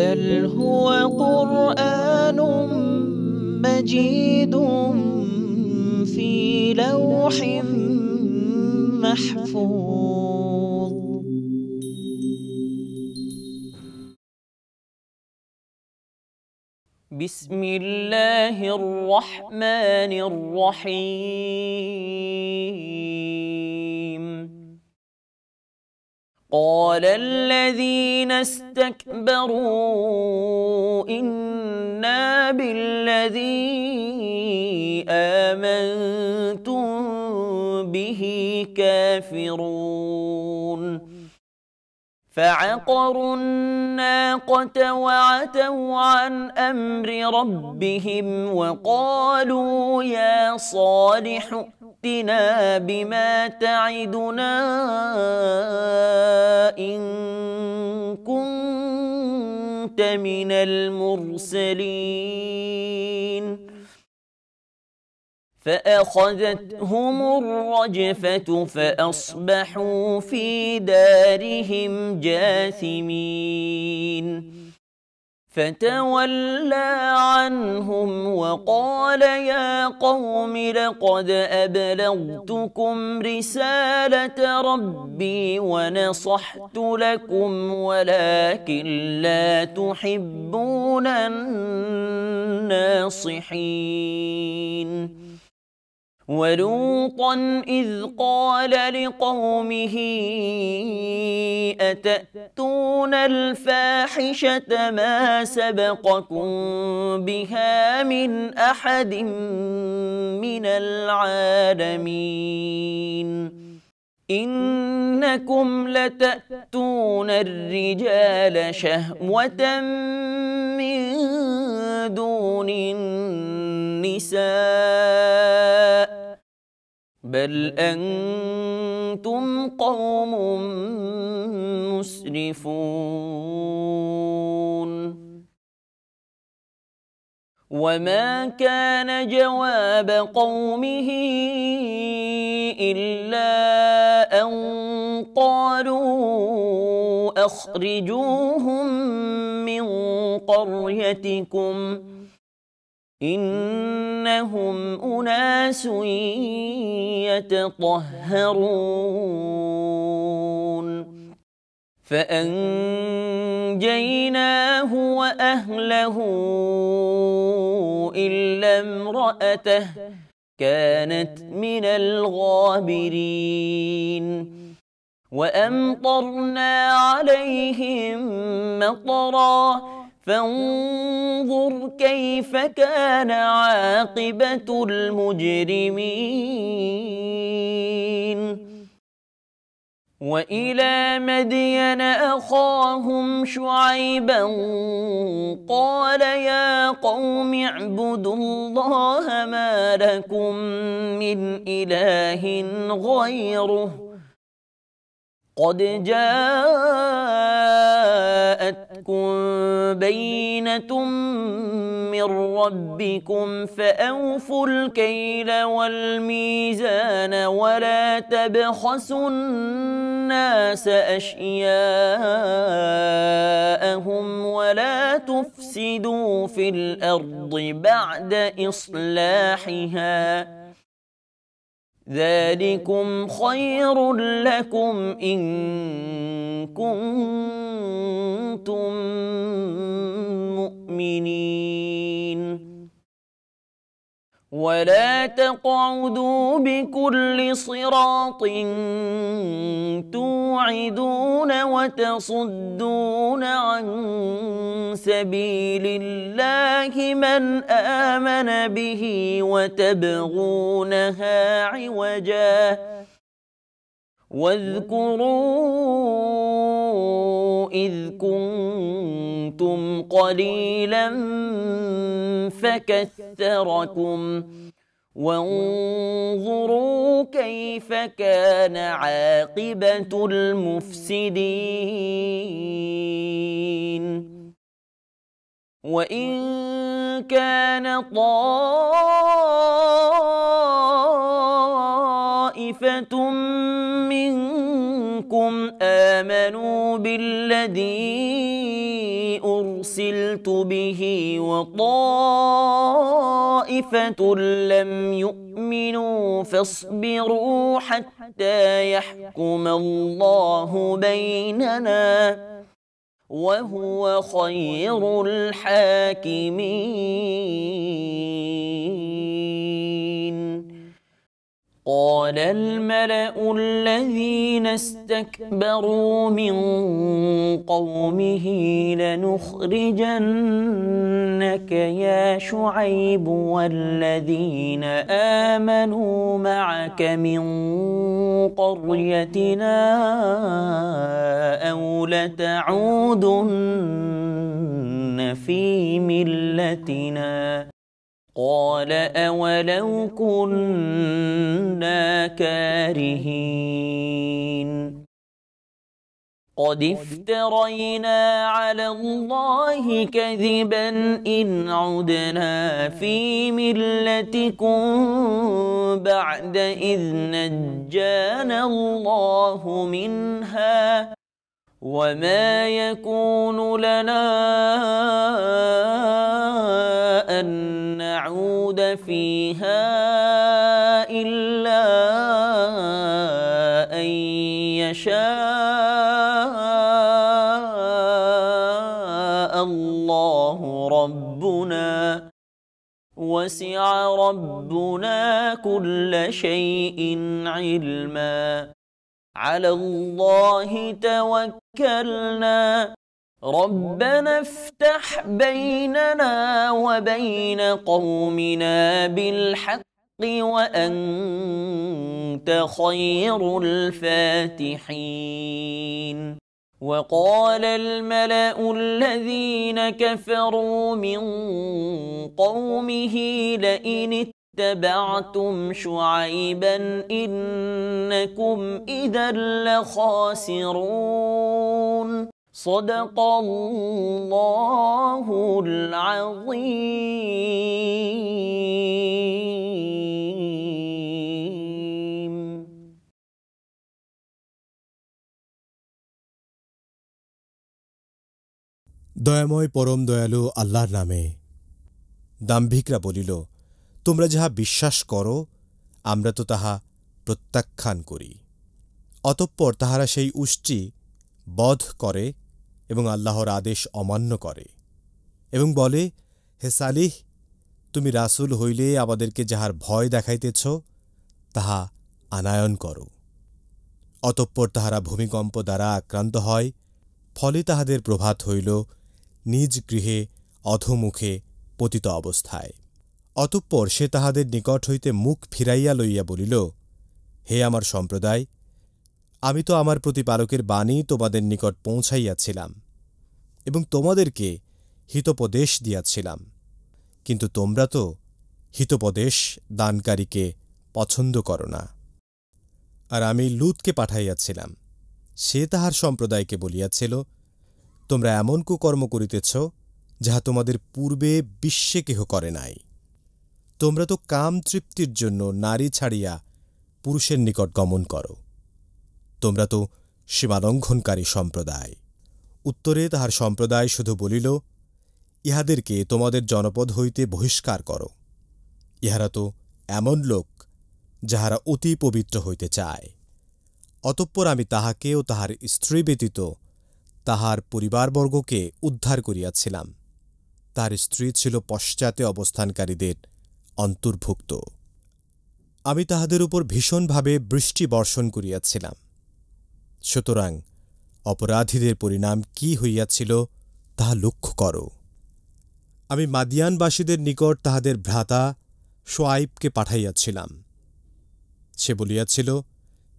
بل هو قرآن مجيد في لوح محفوظ بسم الله الرحمن الرحيم قال الذين استكبروا إنا بالذي آمنتم به كافرون فعقروا الناقة وعتوا عن أمر ربهم وقالوا يا صالح ائتنا بما تعدنا إن كنت من المرسلين فأخذتهم الرجفة فأصبحوا في دارهم جاثمين فتولى عنهم وقال يا قوم لقد أبلغتكم رسالة ربي ونصحت لكم ولكن لا تحبون الناصحين ولوطا إذ قال لقومه أتأتون الفاحشة ما سبقكم بها من أحد من العالمين إنكم لتأتون الرجال شهوة من دون النساء بل أنتم قوم مسرفون وما كان جواب قومه إلا قالوا أخرجوهم من قريتكم إنهم أناس يتطهرون فأنجيناه وأهله إلا امرأته كانت من الغابرين وأمطرنا عليهم مطرا فانظر كيف كان عاقبة المجرمين وإلى مدين أخاهم شعيبا قال يا قوم اعبدوا الله ما لكم من إله غيره قد جاءتكم بينة من ربكم فأوفوا الكيل والميزان ولا تبخسوا الناس أشياءهم ولا تفسدوا في الأرض بعد إصلاحها ذلكم خير لكم إن كنتم مؤمنين ولا تقعدوا بكل صراط توعدون وتصدون عن سبيل الله من آمن به وتبغونها عوجاً واذكروا إذ كنتم قليلا فكثركم وانظروا كيف كان عاقبة المفسدين وإن كان طائف منكم آمنوا بالذي أرسلت به وطائفة لم يؤمنوا فاصبروا حتى يحكم الله بيننا وهو خير الحاكمين قال الملأ الذين استكبروا من قومه لنخرجنك يا شعيب والذين آمنوا معك من قريتنا أو لتعودن في ملتنا قال أولو كنا كارهين قد افترينا على الله كذبا إن عدنا في ملتكم بعد إذ نجانا الله منها وما يكون لنا نعود فيها إلا أن يشاء الله ربنا وسع ربنا كل شيء علما على الله توكلنا ربنا افتح بيننا وبين قومنا بالحق وأنت خير الفاتحين وقال الملأ الذين كفروا من قومه لئن اتبعتم شعيبا إنكم إذا لخاسرون صدق الله العظيم দয়াময় পরম দয়ালু আল্লাহর নামে দাম্ভিকরা বলিল তোমরা যাহা বিশ্বাস করো আমরা তো তাহা প্রত্যাখ্যান করি অতঃপর তাহারা সেই উষ্টি বধ করে এবং আল্লাহর আদেশ অমান্য করে এবং বলে হে সালিহ তুমি রাসুল হইলে আমাদেরকে যাহার ভয় দেখাইতেছ তাহা আনায়ন করো অতঃপর তাহারা ভূমিকম্প দ্বারা আক্রান্ত হয় ফলে তাহাদের প্রভাত হইল নিজ গৃহে অধমুখে পতিত অবস্থায় অতঃপর সে তাহাদের নিকট হইতে মুখ ফিরাইয়া লইয়া বলিল হে আমার সম্প্রদায় আমি তো আমার প্রতিপালকের বাণী তোমাদের নিকট পৌঁছাইয়াছিলাম এবং তোমাদেরকে হিতোপদেশ দিয়াছিলাম কিন্তু তোমরা তো হিতোপদেশ দানকারীকে পছন্দ করো না আর আমি লুতকে পাঠাইয়াছিলাম সে তাহার সম্প্রদায়কে বলিয়াছিল তোমরা এমন কুকর্ম করিতেছ যাহা তোমাদের পূর্বে বিশ্বে কেহ করে নাই তোমরা তো কাম তৃপ্তির জন্য নারী ছাড়িয়া পুরুষের নিকট গমন করো তোমরা তো সীমালঙ্ঘনকারী সম্প্রদায় উত্তরে তাহার সম্প্রদায় শুধু বলিল ইহাদেরকে তোমাদের জনপদ হইতে বহিষ্কার করো ইহারা তো এমন লোক যাহারা অতি পবিত্র হইতে চায় অতঃপর আমি তাহাকে ও তাহার স্ত্রী ব্যতীত তাহার পরিবারবর্গকে উদ্ধার করিয়াছিলাম তার স্ত্রী ছিল পশ্চাতে অবস্থানকারীদের অন্তর্ভুক্ত আমি তাহাদের উপর ভীষণভাবে বৃষ্টি বর্ষণ করিয়াছিলাম সুতরাং অপরাধীদের পরিণাম কি হইয়াছিল তাহা লক্ষ্য কর আমি মাদিয়ানবাসীদের নিকট তাহাদের ভ্রাতা সোয়াইবকে পাঠাইয়াছিলাম সে বলিয়াছিল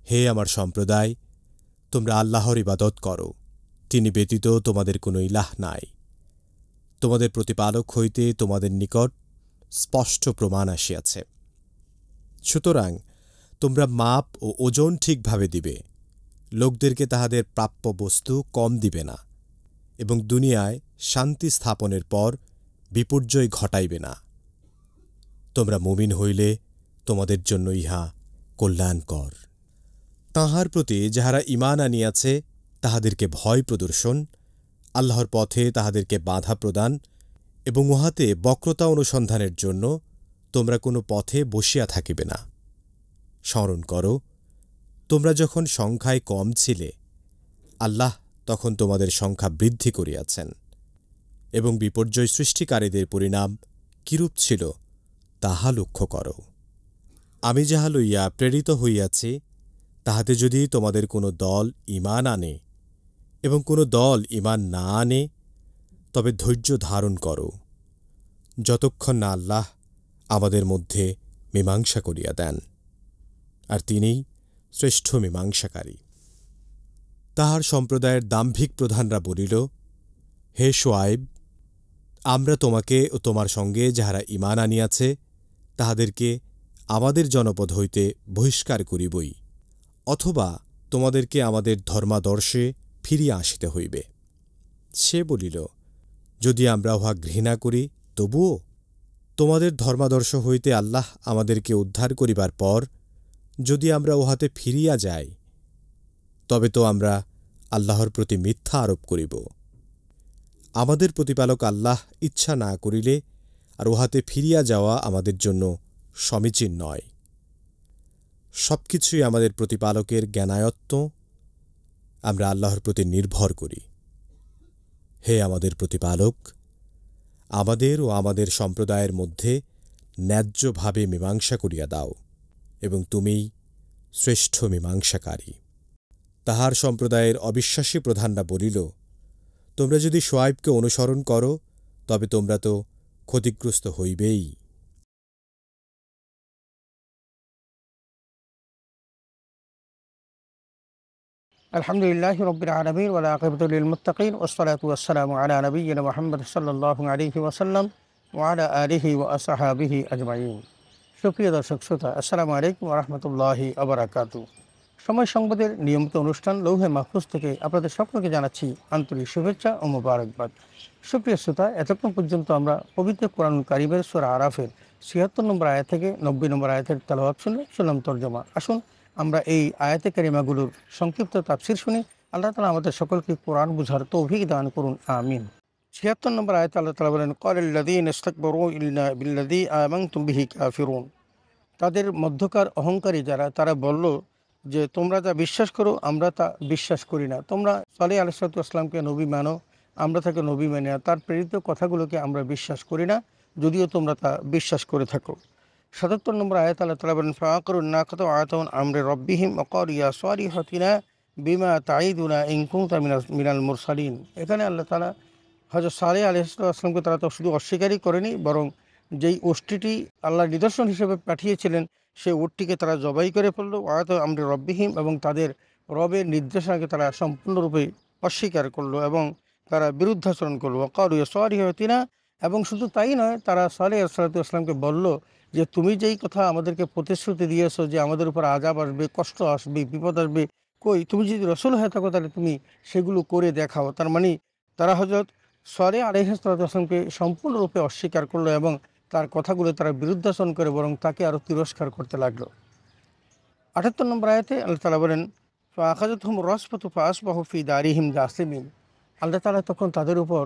হে আমার সম্প্রদায় তোমরা আল্লাহর ইবাদত করো তিনি ব্যতীত তোমাদের কোনো ইলাহ নাই তোমাদের প্রতিপালক হইতে তোমাদের নিকট স্পষ্ট প্রমাণ আসিয়াছে সুতরাং তোমরা মাপ ও ওজন ঠিকভাবে দিবে লোকদেরকে তাহাদের প্রাপ্য বস্তু কম দিবে না এবং দুনিয়ায় শান্তি স্থাপনের পর বিপর্যয় ঘটাইবে না তোমরা মুমিন হইলে তোমাদের জন্য ইহা কল্যাণকর তাহার প্রতি যাহারা ইমান আনিয়াছে তাহাদেরকে ভয় প্রদর্শন আল্লাহর পথে তাহাদেরকে বাধা প্রদান এবং উহাতে বক্রতা অনুসন্ধানের জন্য তোমরা কোনো পথে বসিয়া থাকিবে না স্মরণ করো তোমরা যখন সংখ্যায় কম ছিলে আল্লাহ তখন তোমাদের সংখ্যা বৃদ্ধি করিয়াছেন এবং বিপর্যয় সৃষ্টিকারীদের পরিণাম কিরূপ ছিল তাহা লক্ষ্য কর আমি যাহা লইয়া প্রেরিত হইয়াছি তাহাতে যদি তোমাদের কোনো দল ইমান আনে এবং কোনো দল ইমান না আনে তবে ধৈর্য ধারণ করো যতক্ষণ না আল্লাহ আমাদের মধ্যে মীমাংসা করিয়া দেন আর তিনিই শ্রেষ্ঠ মীমাংসাকারী তাহার সম্প্রদায়ের দাম্ভিক প্রধানরা বলিল হে সোয়াইব আমরা তোমাকে ও তোমার সঙ্গে যাহারা ইমান আনিয়াছে তাহাদেরকে আমাদের জনপদ হইতে বহিষ্কার করিবই অথবা তোমাদেরকে আমাদের ধর্মাদর্শে ফিরিয়া আসিতে হইবে সে বলিল যদি আমরা উহা ঘৃণা করি তবুও তোমাদের ধর্মাদর্শ হইতে আল্লাহ আমাদেরকে উদ্ধার করিবার পর যদি আমরা উহাতে ফিরিয়া যাই তবে তো আমরা আল্লাহর প্রতি মিথ্যা আরোপ করিব আমাদের প্রতিপালক আল্লাহ ইচ্ছা না করিলে আর উহাতে ফিরিয়া যাওয়া আমাদের জন্য সমীচীন নয় সব কিছুই আমাদের প্রতিপালকের জ্ঞানায়ত্ত আমরা আল্লাহর প্রতি নির্ভর করি হে আমাদের প্রতিপালক আমাদের ও আমাদের সম্প্রদায়ের মধ্যে ন্যায্যভাবে মীমাংসা করিয়া দাও এবং তুমিই শ্রেষ্ঠ মীমাংসাকারী তাহার সম্প্রদায়ের অবিশ্বাসী প্রধানরা বলিল তোমরা যদি সোয়াইবকে অনুসরণ করো তবে তোমরা তো ক্ষতিগ্রস্ত হইবেই আলহামদুলিল্লাহ রবির আলমীর ওলা আকবদুল মুতাকিন ওসলাত ওসালাম আলা নবীন মোহাম্মদ সাল্লাহ আলহি ওসাল্লাম ওয়ালা আলিহি ও আসাহাবিহি আজমাইন সুপ্রিয় দর্শক শ্রোতা আসসালামু আলাইকুম রহমতুল্লাহি আবরাকাতু সময় সংবাদের নিয়মিত অনুষ্ঠান লৌহে মাহফুজ থেকে আপনাদের সকলকে জানাচ্ছি আন্তরিক শুভেচ্ছা ও মোবারকবাদ সুপ্রিয় শ্রোতা এতক্ষণ পর্যন্ত আমরা পবিত্র কোরআন কারিমের সোরা আরাফের ছিয়াত্তর নম্বর আয়া থেকে নব্বই নম্বর আয়াতের তেলাভাব শুনে শুনলাম তর্জমা আসুন আমরা এই আয়াতে কারিমাগুলোর সংক্ষিপ্ত তাফসির শুনি আল্লাহ তালা আমাদের সকলকে কোরআন বুঝার তো দান করুন আমিন ছিয়াত্তর নম্বর আয়ত আল্লাহ তালা বলেন করেল্লাদিন ইস্তাকবর কাফিরুন তাদের মধ্যকার অহংকারী যারা তারা বলল যে তোমরা যা বিশ্বাস করো আমরা তা বিশ্বাস করি না তোমরা সালে আলসালাতু আসলামকে নবী মানো আমরা তাকে নবী মানি না তার প্রেরিত কথাগুলোকে আমরা বিশ্বাস করি না যদিও তোমরা তা বিশ্বাস করে থাকো সাতাত্তর নম্বর আয়াত আল্লাহ তালা বলেন ফাঁকর না কত আয়তন আমরে রব্বিহিম অকর ইয়া সরি হতিনা বিমা তাইদুনা ইংকুম তামিনা মিনাল মুরসালিন এখানে আল্লাহ তালা হজরত সালে আলহিসামকে তারা তো শুধু অস্বীকারই করেনি বরং যেই ওষ্ঠীটি আল্লাহ নিদর্শন হিসেবে পাঠিয়েছিলেন সেই ওটটিকে তারা জবাই করে ফেললো আয়াত আমরা রব্বিহীম এবং তাদের রবের নির্দেশনাকে তারা সম্পূর্ণরূপে অস্বীকার করলো এবং তারা বিরুদ্ধাচরণ করলো অকারু সরি না এবং শুধু তাই নয় তারা সালে আসলামকে বলল যে তুমি যেই কথা আমাদেরকে প্রতিশ্রুতি দিয়েছো যে আমাদের উপর আজাব আসবে কষ্ট আসবে বিপদ আসবে কই তুমি যদি রসুল হয়ে থাকো তাহলে তুমি সেগুলো করে দেখাও তার মানে তারা হজরত সরে আলহামকে সম্পূর্ণরূপে অস্বীকার করলো এবং তার কথাগুলো তারা বিরুদ্ধাচরণ করে বরং তাকে আরও তিরস্কার করতে লাগলো আঠাত্তর নম্বর আয়তে আল্লাহ তালা বলেন ফাখাজত রসপথ রসপত ফাসবাহফি দারিহিম জাসিমিন আল্লাহ তালা তখন তাদের উপর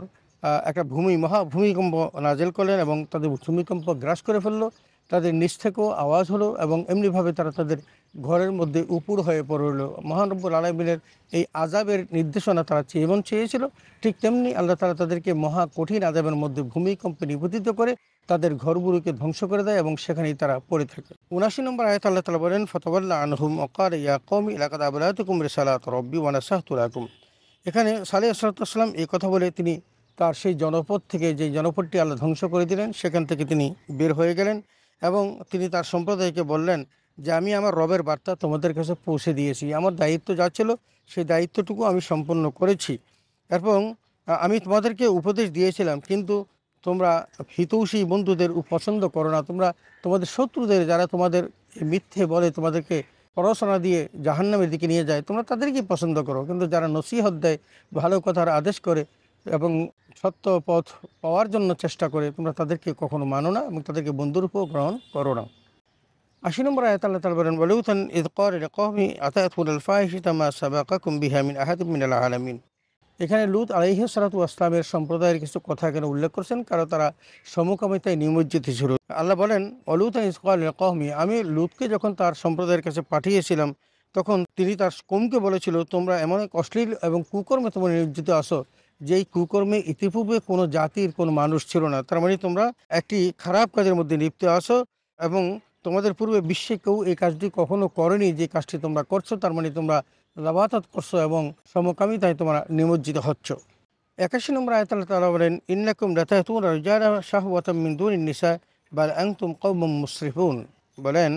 একটা ভূমি মহা ভূমিকম্প নাজেল করলেন এবং তাদের ভূমিকম্প গ্রাস করে ফেললো তাদের নিচ থেকেও আওয়াজ হলো এবং এমনিভাবে তারা তাদের ঘরের মধ্যে উপুর হয়ে পড়ল মহানব্বুল আলামিনের এই আজাবের নির্দেশনা তারা এবং চেয়েছিল ঠিক তেমনি আল্লাহ তারা তাদেরকে মহা কঠিন আজাবের মধ্যে ভূমিকম্পে নিবেদিত করে তাদের ঘরগুলোকে ধ্বংস করে দেয় এবং সেখানেই তারা পড়ে থাকে উনাশি নম্বর আয়ত আল্লাহ তালা বলেন ফতবাল্লা আনহুম অকার ইয়া কৌমি এলাকাত আবুলাতুকুম রেসালাত রব্বি শাহতুলাকুম এখানে সালে আসরাতাম এই কথা বলে তিনি তার সেই জনপদ থেকে যে জনপদটি আল্লাহ ধ্বংস করে দিলেন সেখান থেকে তিনি বের হয়ে গেলেন এবং তিনি তার সম্প্রদায়কে বললেন যে আমি আমার রবের বার্তা তোমাদের কাছে পৌঁছে দিয়েছি আমার দায়িত্ব যা ছিল সেই দায়িত্বটুকু আমি সম্পন্ন করেছি এবং আমি তোমাদেরকে উপদেশ দিয়েছিলাম কিন্তু তোমরা হিতৌষী বন্ধুদের পছন্দ করো না তোমরা তোমাদের শত্রুদের যারা তোমাদের মিথ্যে বলে তোমাদেরকে পড়াশোনা দিয়ে জাহান্নামের দিকে নিয়ে যায় তোমরা তাদেরকেই পছন্দ করো কিন্তু যারা নসিহত দেয় ভালো কথার আদেশ করে এবং সত্য পথ পাওয়ার জন্য চেষ্টা করে তোমরা তাদেরকে কখনো মানো না এবং তাদেরকে বন্ধুরূপও গ্রহণ করো না আশি নম্বর আয়াত আল্লাহ বলেন বলিউতান ইদ কর কহমি আতায়াতুল ফাহিতামা সাবাকা কুম্বিহামিন আহাদিমিন আল্লাহ আলমিন এখানে লুত আলাইহ সালাতু আসলামের সম্প্রদায়ের কিছু কথা এখানে উল্লেখ করছেন কারণ তারা সমকামিতায় নিমজ্জিত ছিল আল্লাহ বলেন অলুত ইসকাল কহমি আমি লুতকে যখন তার সম্প্রদায়ের কাছে পাঠিয়েছিলাম তখন তিনি তার কমকে বলেছিল তোমরা এমন এক অশ্লীল এবং কুকর্মে তোমার নিমজ্জিত আসো যে এই কুকর্মে ইতিপূর্বে কোনো জাতির কোনো মানুষ ছিল না তার মানে তোমরা একটি খারাপ কাজের মধ্যে লিপ্ত আসো এবং তোমাদের পূর্বে বিশ্বে কেউ এই কাজটি কখনো করেনি যে কাজটি তোমরা করছো তার মানে তোমরা লাভাতাত করছো এবং সমকামিতায় তোমরা নিমজ্জিত হচ্ছ একাশি নম্বর আয়তাল্লাহ তালা বলেন ইন্নাকুম রাতাহতুন রাজারা শাহওয়াতাম মিন্দুন নিসা বা তুম কৌম মুশরিফুন বলেন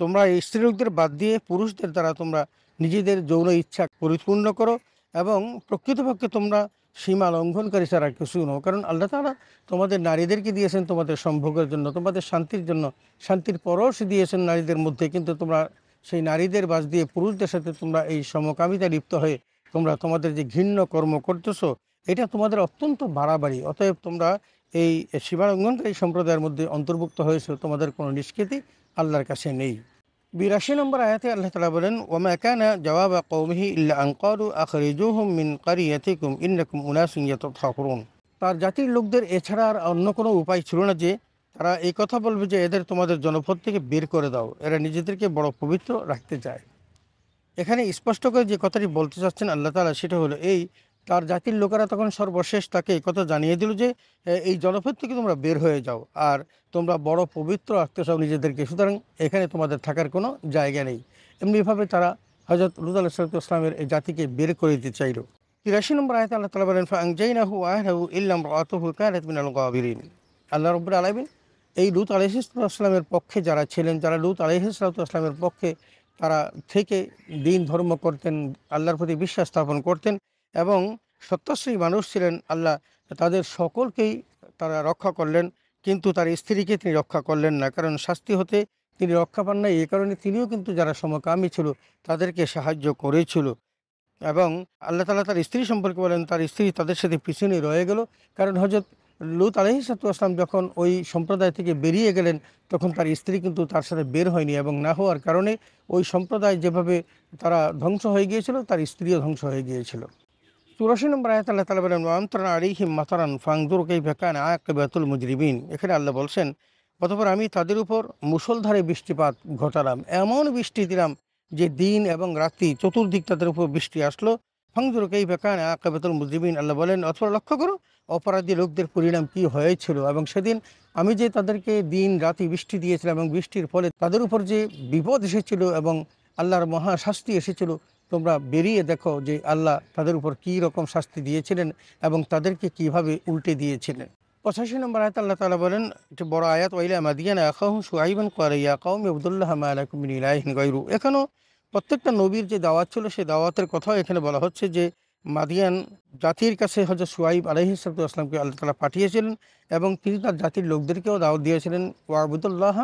তোমরা স্ত্রীলোকদের বাদ দিয়ে পুরুষদের দ্বারা তোমরা নিজেদের যৌন ইচ্ছা পরিপূর্ণ করো এবং প্রকৃতপক্ষে তোমরা সীমা লঙ্ঘনকারী ছাড়া কিছু নয় কারণ আল্লাহ তালা তোমাদের নারীদেরকে দিয়েছেন তোমাদের সম্ভোগের জন্য তোমাদের শান্তির জন্য শান্তির পরশ দিয়েছেন নারীদের মধ্যে কিন্তু তোমরা সেই নারীদের বাস দিয়ে পুরুষদের সাথে তোমরা এই সমকামিতা লিপ্ত হয়ে তোমরা তোমাদের যে ঘৃণ্য কর্ম করতেছো এটা তোমাদের অত্যন্ত বাড়াবাড়ি অতএব তোমরা এই সীমালঙ্ঘনকারী সম্প্রদায়ের মধ্যে অন্তর্ভুক্ত হয়েছে তোমাদের কোনো নিষ্কৃতি আল্লাহর কাছে নেই বিরাশি নম্বর আয়াতে আল্লাহ তালা বলেন ওমা কানা জবাব কৌমিহি ইল্লা আংকারু আখরিজুহুম মিন ইন্নাকুম ঠাকুরুন তার জাতির লোকদের এছাড়া আর অন্য কোনো উপায় ছিল না যে তারা এই কথা বলবে যে এদের তোমাদের জনপদ থেকে বের করে দাও এরা নিজেদেরকে বড় পবিত্র রাখতে চায় এখানে স্পষ্ট করে যে কথাটি বলতে চাচ্ছেন আল্লাহ তালা সেটা হলো এই তার জাতির লোকেরা তখন সর্বশেষ তাকে কথা জানিয়ে দিল যে এই জনপদ থেকে তোমরা বের হয়ে যাও আর তোমরা বড় পবিত্র রাখতে নিজেদেরকে সুতরাং এখানে তোমাদের থাকার কোনো জায়গা নেই এমনিভাবে তারা হজরত রুদ আলাহিসামের এই জাতিকে বের করে দিতে চাইল তিরাশি নম্বর আয়তে আল্লাহ তালা বলেন ফাংজাইনাহু আহরাহু ইল্লাম রাতহু কানাত আল্লাহ রব্বুর আলমিন এই লুত আলহিসামের পক্ষে যারা ছিলেন যারা লুত আলহিসামের পক্ষে তারা থেকে দিন ধর্ম করতেন আল্লাহর প্রতি বিশ্বাস স্থাপন করতেন এবং সত্যশ্রী মানুষ ছিলেন আল্লাহ তাদের সকলকেই তারা রক্ষা করলেন কিন্তু তার স্ত্রীকে তিনি রক্ষা করলেন না কারণ শাস্তি হতে তিনি রক্ষা পান নাই এই কারণে তিনিও কিন্তু যারা সমকামী ছিল তাদেরকে সাহায্য করেছিল এবং আল্লাহ তালা তার স্ত্রী সম্পর্কে বলেন তার স্ত্রী তাদের সাথে পিছনে রয়ে গেল কারণ হজরত লুত আলহি সাতুয়াসলাম যখন ওই সম্প্রদায় থেকে বেরিয়ে গেলেন তখন তার স্ত্রী কিন্তু তার সাথে বের হয়নি এবং না হওয়ার কারণে ওই সম্প্রদায় যেভাবে তারা ধ্বংস হয়ে গিয়েছিল তার স্ত্রীও ধ্বংস হয়ে গিয়েছিল চুরাশি নম্বর আয়াত আল্লাহ তালা বলেন আমতরান আলিহিম মাতারান ফাংদুর কেই ভেকান বেতুল মুজরিবিন এখানে আল্লাহ বলছেন অতপর আমি তাদের উপর মুসলধারে বৃষ্টিপাত ঘটালাম এমন বৃষ্টি দিলাম যে দিন এবং রাত্রি চতুর্দিক তাদের উপর বৃষ্টি আসলো ফাংদুর কেই ভেকান বেতুল মুজরিবিন আল্লাহ বলেন অথবা লক্ষ্য করো অপরাধী লোকদের পরিণাম কি হয়েছিল এবং সেদিন আমি যে তাদেরকে দিন রাতি বৃষ্টি দিয়েছিলাম এবং বৃষ্টির ফলে তাদের উপর যে বিপদ এসেছিল এবং আল্লাহর মহাশাস্তি এসেছিল তোমরা বেরিয়ে দেখো যে আল্লাহ তাদের উপর কী রকম শাস্তি দিয়েছিলেন এবং তাদেরকে কিভাবে উল্টে দিয়েছিলেন পঁচাশি নম্বর আয়াত আল্লাহ তালা বলেন একটি বড় আয়াত ওইলা মাদিয়ান আখাহু সুআইবান কোয়ারাইয়া কাউম আবদুল্লাহ মালাকুমিন গাইরু এখানেও প্রত্যেকটা নবীর যে দাওয়াত ছিল সেই দাওয়াতের কথাও এখানে বলা হচ্ছে যে মাদিয়ান জাতির কাছে হজরত সুয়াইব আলহি আসলামকে আল্লাহ তালা পাঠিয়েছিলেন এবং তিনি তার জাতির লোকদেরকেও দাওয়াত দিয়েছিলেন ওয়াবুদুল্লাহ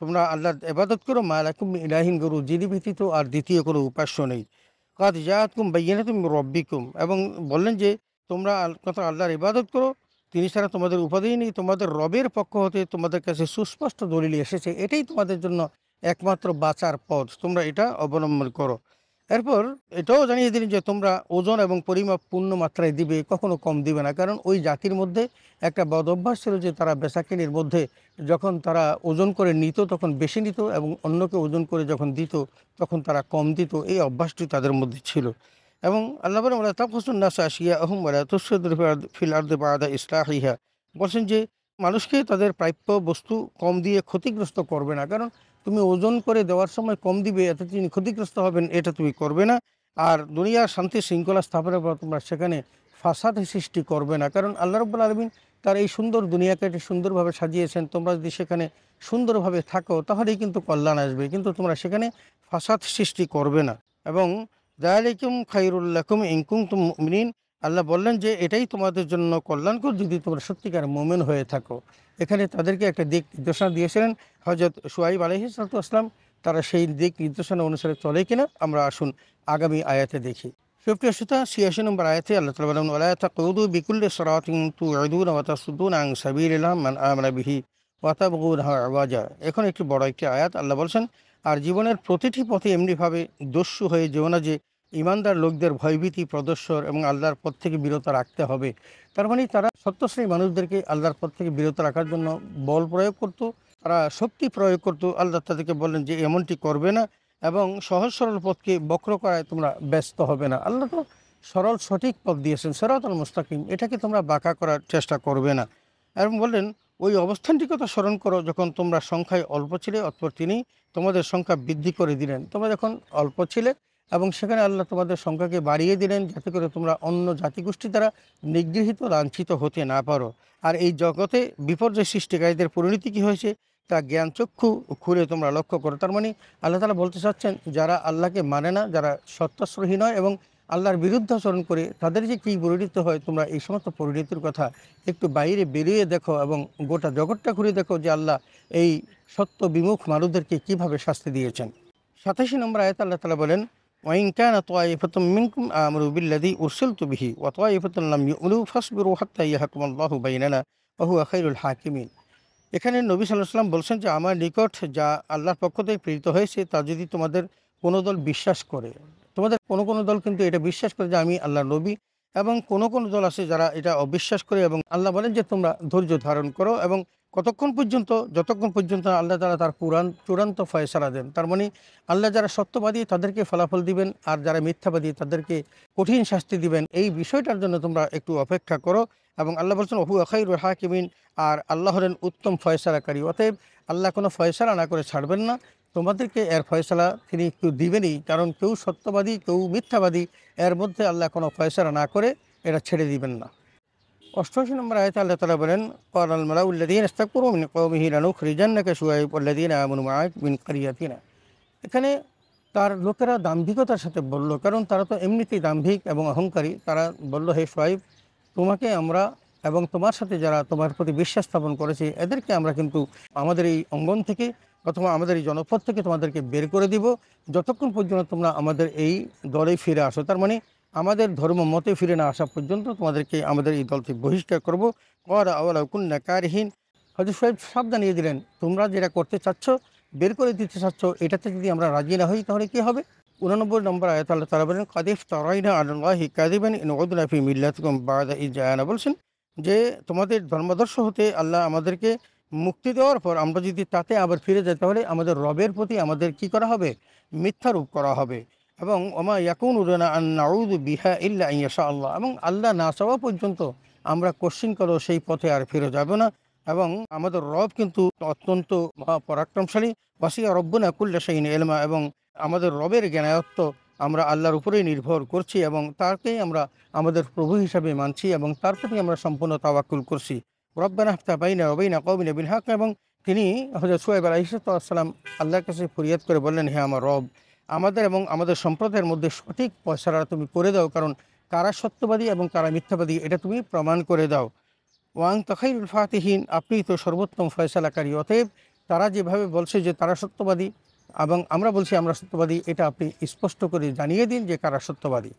তোমরা আল্লাহ এবাদত করো মা আলাকুম ইলাহিন গরু যিনি ব্যতীত আর দ্বিতীয় কোনো উপাস্য নেই কাত জাহাতকুম বাইয়ানা তুমি রব্বিকুম এবং বললেন যে তোমরা কথা আল্লাহর ইবাদত করো তিনি ছাড়া তোমাদের উপাধি নেই তোমাদের রবের পক্ষ হতে তোমাদের কাছে সুস্পষ্ট দলিল এসেছে এটাই তোমাদের জন্য একমাত্র বাঁচার পথ তোমরা এটা অবলম্বন করো এরপর এটাও জানিয়ে দিলেন যে তোমরা ওজন এবং পরিমাপ পূর্ণ মাত্রায় দিবে কখনো কম দিবে না কারণ ওই জাতির মধ্যে একটা বদ অভ্যাস ছিল যে তারা বেসাকিনির মধ্যে যখন তারা ওজন করে নিত তখন বেশি নিত এবং অন্যকে ওজন করে যখন দিত তখন তারা কম দিত এই অভ্যাসটি তাদের মধ্যে ছিল এবং আল্লাহ ওরা তাফসুন্নাস আসিয়া আহম ওরা তুসুদ্দ ফিল আর্দ বাদা ইসলাহিহা বলছেন যে মানুষকে তাদের প্রাপ্য বস্তু কম দিয়ে ক্ষতিগ্রস্ত করবে না কারণ তুমি ওজন করে দেওয়ার সময় কম দিবে এতে তিনি ক্ষতিগ্রস্ত হবেন এটা তুমি করবে না আর দুনিয়ার শান্তি শৃঙ্খলা স্থাপনের পর তোমরা সেখানে ফাসাদ সৃষ্টি করবে না কারণ আল্লাহ রব্বুল আলমিন তার এই সুন্দর দুনিয়াকে এটি সুন্দরভাবে সাজিয়েছেন তোমরা যদি সেখানে সুন্দরভাবে থাকো তাহলেই কিন্তু কল্যাণ আসবে কিন্তু তোমরা সেখানে ফাসাদ সৃষ্টি করবে না এবং দায়ালিকুম খাইরুল্লাকুম ইনকুম তুম মিন আল্লাহ বললেন যে এটাই তোমাদের জন্য কল্যাণকর যদি তোমরা সত্যিকার মোমেন হয়ে থাকো এখানে তাদেরকে একটা দিক নির্দেশনা দিয়েছিলেন হজরত সোয়াইব আসলাম তারা সেই দিক নির্দেশনা অনুসারে চলে কিনা আমরা আসুন আগামী আয়াতে দেখি সুপ্রিয় শ্রোতা ছিয়াশি নম্বর আয়াতে আল্লাহ তালা বলেন আলায়া তাকুদু বিকুল্লে সরাতিন তু আইদুন ওয়াতা সুদ্দুন আং সাবির মান আমরা বিহি ওয়াতাবগুন আওয়াজা এখন একটি বড় একটি আয়াত আল্লাহ বলছেন আর জীবনের প্রতিটি পথে এমনিভাবে দস্যু হয়ে যেও না যে ইমানদার লোকদের ভয়ভীতি প্রদর্শন এবং আল্লাহর পথ থেকে বিরত রাখতে হবে তার মানে তারা সত্যশ্রেণী মানুষদেরকে আল্লাহর পথ থেকে বিরত রাখার জন্য বল প্রয়োগ করত তারা শক্তি প্রয়োগ করত আল্লাহ তাদেরকে বললেন যে এমনটি করবে না এবং সহজ সরল পথকে বক্র করায় তোমরা ব্যস্ত হবে না আল্লাহ তো সরল সঠিক পথ দিয়েছেন সরাতল মুস্তাকিম এটাকে তোমরা বাঁকা করার চেষ্টা করবে না এবং বললেন ওই অবস্থানটি কথা স্মরণ করো যখন তোমরা সংখ্যায় অল্প ছিলে অতপর তিনি তোমাদের সংখ্যা বৃদ্ধি করে দিলেন তোমরা যখন অল্প ছিলে এবং সেখানে আল্লাহ তোমাদের সংখ্যাকে বাড়িয়ে দিলেন যাতে করে তোমরা অন্য জাতিগোষ্ঠী দ্বারা নিগৃহীত লাঞ্ছিত হতে না পারো আর এই জগতে বিপর্যয় সৃষ্টিকারীদের পরিণতি কী হয়েছে তা জ্ঞান চক্ষু খুলে তোমরা লক্ষ্য করো তার মানে আল্লাহ তালা বলতে চাচ্ছেন যারা আল্লাহকে মানে না যারা সত্যাশ্রহী নয় এবং আল্লাহর বিরুদ্ধে আচরণ করে তাদের যে কী পরিণত হয় তোমরা এই সমস্ত পরিণতির কথা একটু বাইরে বেরিয়ে দেখো এবং গোটা জগৎটা ঘুরে দেখো যে আল্লাহ এই সত্য বিমুখ মানুষদেরকে কীভাবে শাস্তি দিয়েছেন সাতাশি নম্বর আয়ত আল্লাহ তালা বলেন وإن كان طائفة منكم آمنوا بالذي أرسلت به وطائفة لم يؤمنوا فاصبروا حتى يحكم الله بيننا وهو خير الحاكمين এখানে নবী সাল্লাম বলছেন যে আমার নিকট যা আল্লাহর পক্ষ থেকে প্রেরিত হয়েছে তা যদি তোমাদের কোনো দল বিশ্বাস করে তোমাদের কোনো কোনো দল কিন্তু এটা বিশ্বাস করে যে আমি আল্লাহ নবী এবং কোনো কোনো দল আছে যারা এটা অবিশ্বাস করে এবং আল্লাহ বলেন যে তোমরা ধৈর্য ধারণ করো এবং কতক্ষণ পর্যন্ত যতক্ষণ পর্যন্ত আল্লাহ তালা তার কোরআন চূড়ান্ত ফয়সালা দেন তার মানে আল্লাহ যারা সত্যবাদী তাদেরকে ফলাফল দিবেন আর যারা মিথ্যাবাদী তাদেরকে কঠিন শাস্তি দিবেন এই বিষয়টার জন্য তোমরা একটু অপেক্ষা করো এবং আল্লাহ বলছেন অহু রোহা কিমিন আর আল্লাহ হলেন উত্তম ফয়সালাকারী অতএব আল্লাহ কোনো ফয়সালা না করে ছাড়বেন না তোমাদেরকে এর ফয়সালা তিনি কেউ দিবেনই কারণ কেউ সত্যবাদী কেউ মিথ্যাবাদী এর মধ্যে আল্লাহ কোনো ফয়সালা না করে এটা ছেড়ে দিবেন না অষ্টআশি নম্বর আয়তা আল্লাহ তালা বলেন করাল মালা উল্লাদিন ইস্তাকুর মিন কৌমিহি রানু খরিজান্নাকে সুয়াইব উল্লাদিন আমনু মায়ক মিন কারিয়াতিনা এখানে তার লোকেরা দাম্ভিকতার সাথে বলল কারণ তারা তো এমনিতেই দাম্ভিক এবং অহংকারী তারা বলল হে সোয়াইব তোমাকে আমরা এবং তোমার সাথে যারা তোমার প্রতি বিশ্বাস স্থাপন করেছে এদেরকে আমরা কিন্তু আমাদের এই অঙ্গন থেকে অথবা আমাদের এই জনপদ থেকে তোমাদেরকে বের করে দিব যতক্ষণ পর্যন্ত তোমরা আমাদের এই দলে ফিরে আসো তার মানে আমাদের ধর্ম মতে ফিরে না আসা পর্যন্ত তোমাদেরকে আমাদের এই দল থেকে বহিষ্কার করবো কর আওয়ালাকুন্না কারহীন হজরত সাহেব সাব জানিয়ে দিলেন তোমরা যেটা করতে চাচ্ছ বের করে দিতে চাচ্ছ এটাতে যদি আমরা রাজি না হই তাহলে কী হবে উনানব্বই নম্বর আয়াত তারা বলেন কাদিফ তরাইনা আল্লাহি কাদিবেন নদুলাফি মিল্লাতকুম বাদা ইজায়ানা বলছেন যে তোমাদের ধর্মাদর্শ হতে আল্লাহ আমাদেরকে মুক্তি দেওয়ার পর আমরা যদি তাতে আবার ফিরে যাই তাহলে আমাদের রবের প্রতি আমাদের কি করা হবে মিথ্যারূপ করা হবে এবং ওমা ইয়াকুন উরানা আউদ বিহা ইল্লা ইয়াশা আল্লাহ এবং আল্লাহ না চাওয়া পর্যন্ত আমরা কোশ্চিন করো সেই পথে আর ফিরে যাব না এবং আমাদের রব কিন্তু অত্যন্ত পরাক্রমশালী বাসিয়া রব্বনা কুল্লা সেইন এলমা এবং আমাদের রবের জ্ঞানায়ত্ত আমরা আল্লাহর উপরেই নির্ভর করছি এবং তাকেই আমরা আমাদের প্রভু হিসাবে মানছি এবং তার প্রতি আমরা সম্পূর্ণ তাওয়াকুল করছি রব্বানা তাবাইনা রবিনা কবিনা বিন হাক এবং তিনি হজরত সোয়েব আলাহ আল্লাহর কাছে ফরিয়াদ করে বললেন হে আমার রব আমাদের এবং আমাদের সম্প্রদায়ের মধ্যে সঠিক পয়সারা তুমি করে দাও কারণ কারা সত্যবাদী এবং কারা মিথ্যাবাদী এটা তুমি প্রমাণ করে দাও ওয়াং তখাইরুল ফাতিহীন আপনি তো সর্বোত্তম ফয়সালাকারী অতএব তারা যেভাবে বলছে যে তারা সত্যবাদী এবং আমরা বলছি আমরা সত্যবাদী এটা আপনি স্পষ্ট করে জানিয়ে দিন যে কারা সত্যবাদী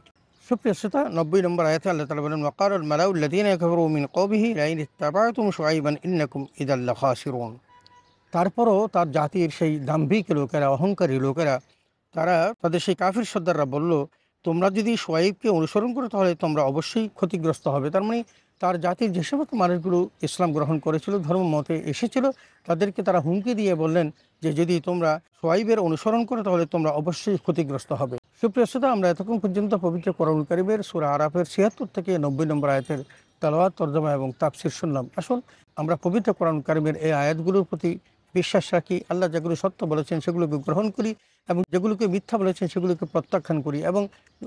সুপ্রিয় শ্রোতা নব্বই নম্বর আয়াতে আল্লাহ তালা বলেন ওয়াকারুল মালাউল্লাদিন মিন কবিহি রাইন তাবায়তুম সোয়াইবান ইন্নাকুম ইদাল্লাহ খাসিরুন তারপরও তার জাতির সেই দাম্ভিক লোকেরা অহংকারী লোকেরা তারা তাদের সেই কাফির সর্দাররা বলল তোমরা যদি সোয়াইবকে অনুসরণ করো তাহলে তোমরা অবশ্যই ক্ষতিগ্রস্ত হবে তার মানে তার জাতির যে সমস্ত মানুষগুলো ইসলাম গ্রহণ করেছিল ধর্ম মতে এসেছিল তাদেরকে তারা হুমকি দিয়ে বললেন যে যদি তোমরা সোয়াইবের অনুসরণ করো তাহলে তোমরা অবশ্যই ক্ষতিগ্রস্ত হবে সুপ্রিয় শ্রোতা আমরা এতক্ষণ পর্যন্ত পবিত্র করণ কারিবের সুরা আরাফের ছিয়াত্তর থেকে নব্বই নম্বর আয়াতের তালোয়ার তর্জমা এবং তাপসির শুনলাম আসুন আমরা পবিত্র করণ কারিমের এই আয়াতগুলোর প্রতি বিশ্বাস রাখি আল্লাহ যেগুলো সত্য বলেছেন সেগুলোকে গ্রহণ করি এবং যেগুলোকে মিথ্যা বলেছেন সেগুলোকে প্রত্যাখ্যান করি এবং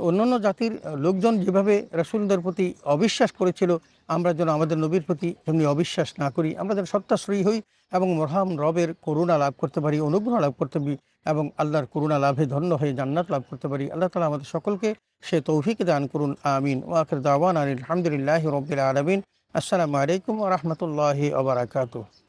অন্যান্য জাতির লোকজন যেভাবে রসুলদের প্রতি অবিশ্বাস করেছিল আমরা যেন আমাদের নবীর প্রতি তেমনি অবিশ্বাস না করি আমরা যেন সত্যাশ্রয়ী হই এবং মরহাম রবের করুণা লাভ করতে পারি অনুগ্রহ লাভ করতে পারি এবং আল্লাহর করুণা লাভে ধন্য হয়ে জান্নাত লাভ করতে পারি আল্লাহ তালা আমাদের সকলকে সে তৌফিক দান করুন আমিন ওয়াকের দাওয়ান আলী আলহামদুলিল্লাহ রবিল আলমিন আসসালামু আলাইকুম রহমতুল্লাহ আবরাকাতু